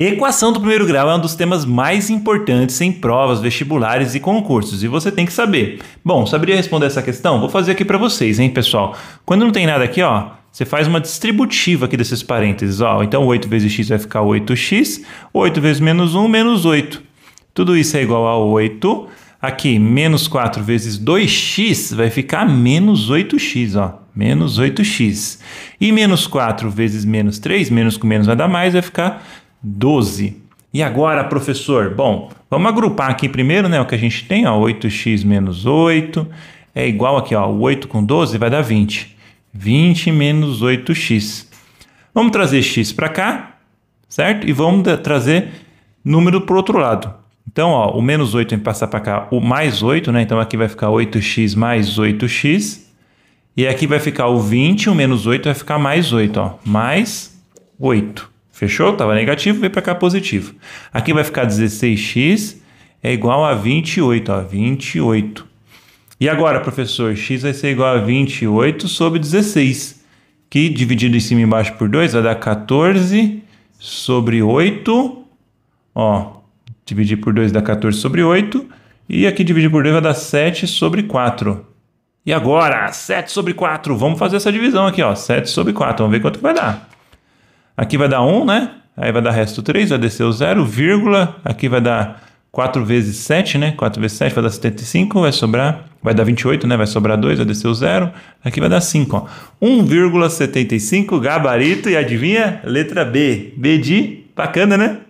Equação do primeiro grau é um dos temas mais importantes em provas, vestibulares e concursos, e você tem que saber. Bom, saberia responder essa questão? Vou fazer aqui para vocês, hein, pessoal. Quando não tem nada aqui, ó, você faz uma distributiva aqui desses parênteses, ó. Então 8 vezes x vai ficar 8x, 8 vezes menos 1, menos 8. Tudo isso é igual a 8. Aqui, menos 4 vezes 2x vai ficar menos 8x, ó. Menos 8x. E menos 4 vezes menos 3, menos com menos vai dar mais, vai ficar 12. E agora, professor? Bom, vamos agrupar aqui primeiro, né? O que a gente tem, ó, 8x menos 8 é igual aqui, ó, 8 com 12 vai dar 20. 20 menos 8x. Vamos trazer x para cá, certo? E vamos trazer número para o outro lado. Então, ó, o menos 8 vai passar para cá, o mais 8, né? Então aqui vai ficar 8x mais 8x. E aqui vai ficar o 20, o menos 8 vai ficar mais 8, ó, mais 8. Fechou? Estava negativo, veio para cá positivo. Aqui vai ficar 16x é igual a 28, ó, 28. E agora, professor, x vai ser igual a 28 sobre 16, que dividido em cima e embaixo por 2 vai dar 14 sobre 8, ó, dividir por 2 dá 14 sobre 8, e aqui dividir por 2 vai dar 7 sobre 4. E agora, 7 sobre 4, vamos fazer essa divisão aqui, ó, 7 sobre 4, vamos ver quanto vai dar. Aqui vai dar 1, né? Aí vai dar resto 3, vai descer o 0, vírgula. Aqui vai dar 4 vezes 7, né? 4 vezes 7 vai dar 75, vai sobrar, vai dar 28, né? Vai sobrar 2, vai descer o 0. Aqui vai dar 5, ó. 1,75, gabarito e adivinha? Letra B. B de bacana, né?